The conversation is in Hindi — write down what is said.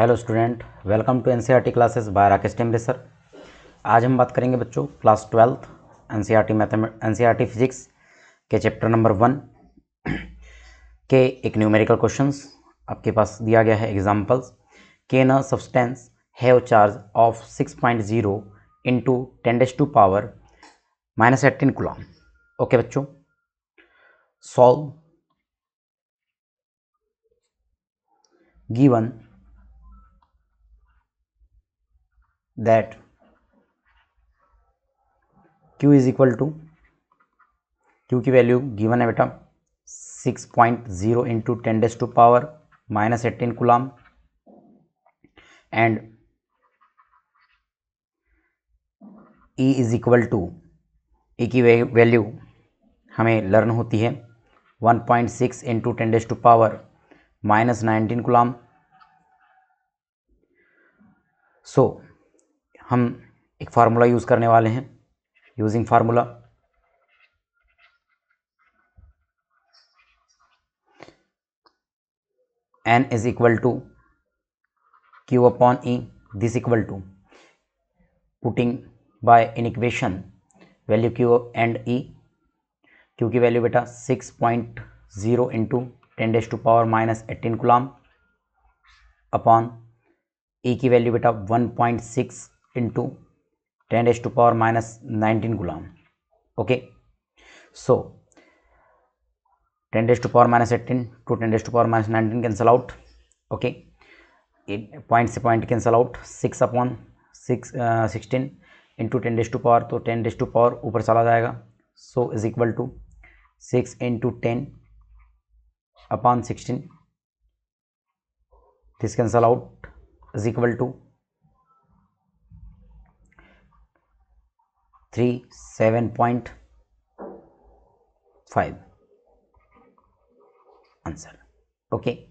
hello student welcome to N classes by Rakesh Temre sir आज हम बात करेंगे बच्चों class twelfth N C R T N C R T physics के चैप्टर नंबर वन के एक न्यूमेरिकल क्वेश्चंस आपके पास दिया गया है एग्जांपल्स के न substance have charge of six point zero into ten raise to power minus eighteen coulomb okay बच्चों solve given that q is equal to q की वैल्यू गिवन है बेटा 6.0 point zero into ten raise to power minus eighteen coulomb and e is equal to E की वैल्यू हमें लर्न होती है 1.6 point six into ten raise to power minus nineteen coulomb so so, हम एक फार्मूला यूज़ करने वाले हैं using formula N is equal to Q upon E this equal to putting by in equation value Q and E Q की वैल्यू बेटा six point zero into ten raise to power minus eighteen coulomb upon E की वैल्यू बेटा one point six into ten raise to power minus nineteen coulomb okay so ten raise to power minus eighteen to ten raise to power minus nineteen cancel out okay point से point cancel out six upon six sixteen into ten raise to power तो टेन डेज टू पावर ऊपर चला जाएगा so is equal to six into ten upon sixteen this cancel out is equal to 3 7.5 answer okay